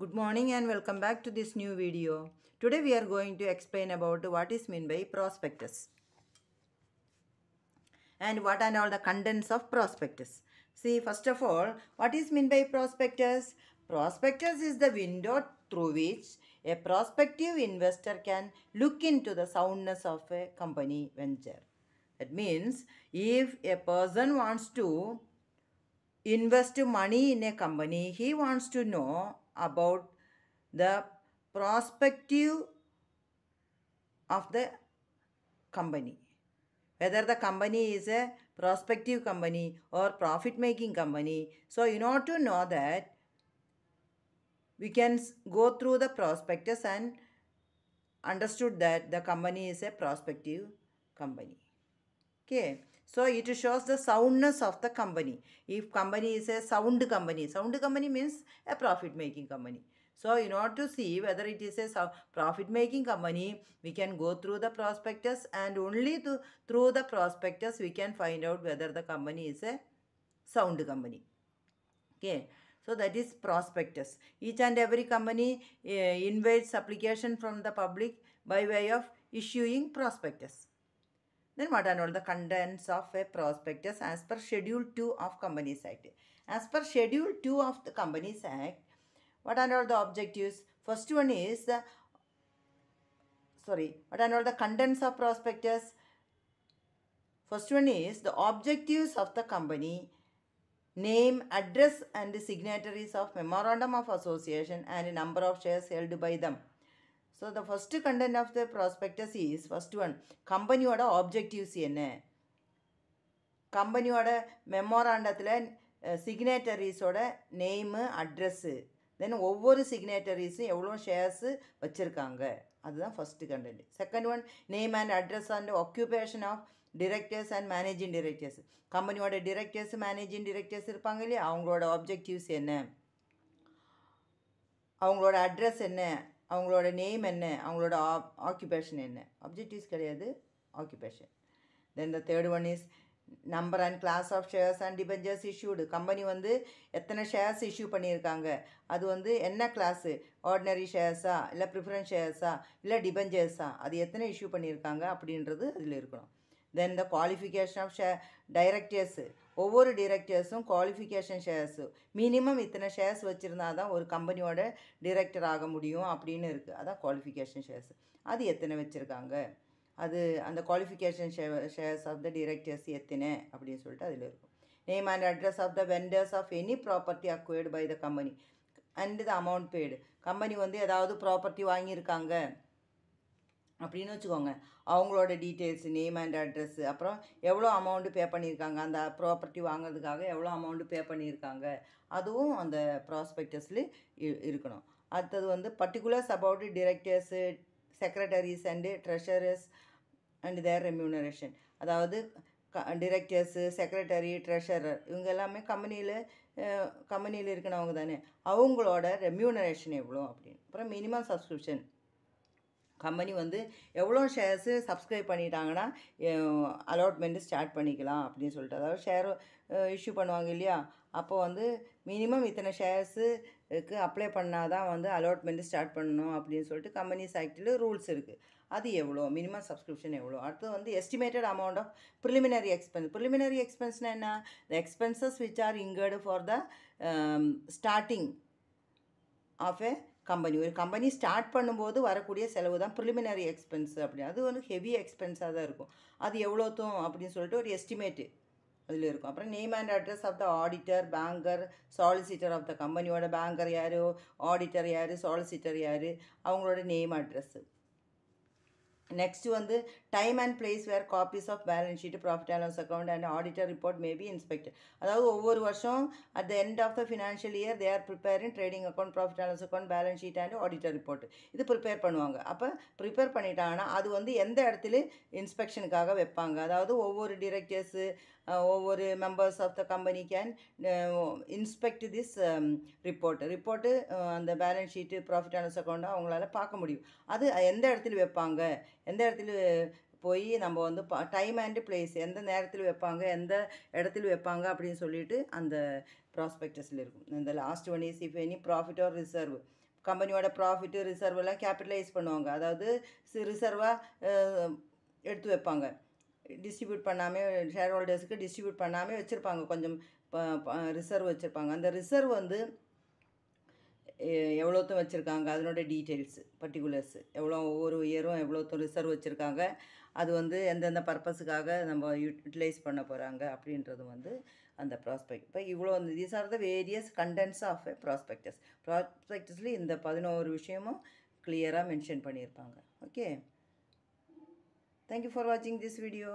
Good morning and welcome back to this new video. Today we are going to explain about what is meant by prospectus and what are all the contents of prospectus. See first of all what is meant by prospectus? Prospectus is the window through which a prospective investor can look into the soundness of a company venture. That means if a person wants to invest money in a company, he wants to know about the prospective of the company. Whether the company is a prospective company or profit making company. So in order to know that we can go through the prospectus and understood that the company is a prospective company. Okay. So it shows the soundness of the company. If company is a sound company, sound company means a profit making company. So in order to see whether it is a profit making company, we can go through the prospectus and only to, through the prospectus we can find out whether the company is a sound company. Okay. So that is prospectus. Each and every company uh, invites application from the public by way of issuing prospectus then what are all the contents of a prospectus as per schedule 2 of companies act as per schedule 2 of the companies act what are all the objectives first one is the sorry what are all the contents of prospectus first one is the objectives of the company name address and the signatories of memorandum of association and number of shares held by them so the first content of the prospectus is first one கம்பெனியோட objectives என்ன கம்பெனியோட மெமோராண்டத்தில் சிக்னேட்டரிஸோட name address தென் ஒவ்வொரு சிக்னேட்டரிஸும் எவ்வளோ shares வச்சுருக்காங்க அதுதான் first content second one name and address and occupation of directors and managing directors கம்பெனியோட directors managing directors இருப்பாங்க இல்லையா அவங்களோட ஆப்ஜெக்டிவ்ஸ் என்ன அவங்களோட அட்ரஸ் என்ன அவங்களோட நேம் என்ன அவங்களோட ஆ ஆக்குபேஷன் என்ன அப்ஜெக்டிவ்ஸ் கிடையாது occupation then the third one is number and class of shares and debentures issued company வந்து எத்தனை ஷேர்ஸ் இஷ்யூ பண்ணியிருக்காங்க அது வந்து என்ன கிளாஸு ஆர்டினரி ஷேர்ஸா இல்லை ப்ரிஃபரன்ஸ் ஷேர்ஸா இல்லை டிபெஞ்சர்ஸா அது எத்தனை இஷ்யூ பண்ணியிருக்காங்க அப்படின்றது அதில் இருக்கணும் தென் த குவாலிஃபிகேஷன் ஆஃப் ஷே டைரக்டர்ஸு ஒவ்வொரு டிரெக்டர்ஸும் குவாலிஃபிகேஷன் ஷேர்ஸு மினிமம் இத்தனை ஷேர்ஸ் வச்சுருந்தா தான் ஒரு கம்பெனியோட டிரெக்டர் ஆக முடியும் அப்படின்னு இருக்குது அதான் குவாலிஃபிகேஷன் ஷேர்ஸ் அது எத்தனை வச்சுருக்காங்க அது அந்த குவாலிஃபிகேஷன் ஷே ஷேர்ஸ் ஆஃப் த டிரெக்டர்ஸ் எத்தனை அப்படின்னு சொல்லிட்டு அதில் இருக்கும் name and address of the vendors of any property acquired by the company and the amount paid company வந்து ஏதாவது ப்ராப்பர்ட்டி வாங்கியிருக்காங்க அப்படின்னு வச்சுக்கோங்க அவங்களோட டீட்டெயில்ஸ் நேம் அண்ட் அட்ரஸ்ஸு அப்புறம் எவ்வளோ அமௌண்ட்டு பே பண்ணியிருக்காங்க அந்த ப்ராப்பர்ட்டி வாங்குறதுக்காக எவ்வளோ அமௌண்ட்டு பே பண்ணியிருக்காங்க அதுவும் அந்த ப்ராஸ்பெக்டஸில் இருக்கணும் அடுத்தது வந்து particulars about directors secretaries and treasurers and their remuneration அதாவது க டிரெக்டர்ஸு செக்ரட்டரி ட்ரெஷரர் இவங்க எல்லாமே கம்பெனியில் கம்பெனியில் இருக்கிறவங்க தானே அவங்களோட ரெம்யூனரேஷன் எவ்வளோ அப்படின்னு அப்புறம் மினிமம் சப்ஸ்கிரிப்ஷன் கம்பெனி வந்து எவ்வளோ ஷேர்ஸு சப்ஸ்கிரைப் பண்ணிட்டாங்கன்னா அலாட்மெண்ட்டு ஸ்டார்ட் பண்ணிக்கலாம் அப்படின்னு சொல்லிட்டு அதாவது ஷேர் இஷ்யூ பண்ணுவாங்க இல்லையா அப்போ வந்து மினிமம் இத்தனை ஷேர்ஸுக்கு அப்ளை பண்ணால் தான் வந்து அலாட்மெண்ட்டு ஸ்டார்ட் பண்ணணும் அப்படின்னு சொல்லிட்டு கம்பெனிஸ் ஆக்டில் ரூல்ஸ் இருக்குது அது எவ்வளோ மினிமம் சப்ஸ்கிரிப்ஷன் எவ்வளோ அடுத்து வந்து estimated amount of preliminary expense preliminary எக்ஸ்பென்ஸ்னால் என்ன expenses which are incurred for the starting of a company ஒரு கம்பெனி ஸ்டார்ட் பண்ணும்போது வரக்கூடிய செலவு தான் ப்ரிலிமினரி எக்ஸ்பென்ஸ் அப்படி அது வந்து ஹெவி எக்ஸ்பென்ஸாக தான் இருக்கும் அது எவ்வளோத்தும் அப்படின்னு சொல்லிட்டு ஒரு எஸ்டிமேட்டு அதில் இருக்கும் அப்புறம் name and address of the auditor banker solicitor of the கம்பெனியோட பேங்கர் யார் ஆடிட்டர் யார் சாலிசிட்டர் யார் அவங்களோட நேம் அட்ரஸ்ஸு நெக்ஸ்ட்டு வந்து time and place where copies of balance sheet profit and loss account and auditor report maybe inspector அதாவது ஒவ்வொரு வருஷம் at the end of the financial year they are preparing trading account profit and loss account balance sheet and auditor report இது prepare பண்ணுவாங்க அப்போ prepare பண்ணிட்டாங்கன்னா அது வந்து எந்த இடத்துல இன்ஸ்பெக்ஷனுக்காக வைப்பாங்க அதாவது ஒவ்வொரு டிரெக்டர்ஸு ஒவ்வொரு members of the company can inspect this report report அந்த balance sheet profit and loss அவங்களால பார்க்க முடியும் அது எந்த இடத்துல வைப்பாங்க எந்த இடத்துல போய் நம்ம வந்து பா டைம் அண்டு பிளேஸ் எந்த நேரத்தில் வைப்பாங்க எந்த இடத்துல வைப்பாங்க அப்படின்னு சொல்லிட்டு அந்த ப்ராஸ்பெக்டஸில் இருக்கும் இந்த last one is if any profit or reserve கம்பெனியோட ப்ராஃபிட்டு ரிசர்வ் எல்லாம் கேபிட்டலைஸ் பண்ணுவாங்க அதாவது ரிசர்வாக எடுத்து வைப்பாங்க டிஸ்ட்ரிபியூட் பண்ணாமல் ஷேர் ஹோல்டர்ஸுக்கு டிஸ்ட்ரிபியூட் பண்ணாமல் வச்சுருப்பாங்க கொஞ்சம் ரிசர்வ் வச்சுருப்பாங்க அந்த ரிசர்வ் வந்து எவ்வளோத்தும் வச்சுருக்காங்க அதனோட டீட்டெயில்ஸு பர்டிகுலர்ஸு எவ்வளோ ஒவ்வொரு இயரும் எவ்வளோத்தும் ரிசர்வ் வச்சுருக்காங்க அது வந்து எந்தெந்த பர்பஸுக்காக நம்ம யூட்டிலைஸ் பண்ண போகிறாங்க அப்படின்றது வந்து அந்த ப்ராஸ்பெக்ட் இப்போ இவ்வளோ வந்து these are the various contents of a prospectus ப்ராஸ்பெக்டஸில் இந்த பதினோரு விஷயமும் கிளியராக மென்ஷன் பண்ணியிருப்பாங்க ஓகே தேங்க்யூ ஃபார் வாட்சிங் திஸ் வீடியோ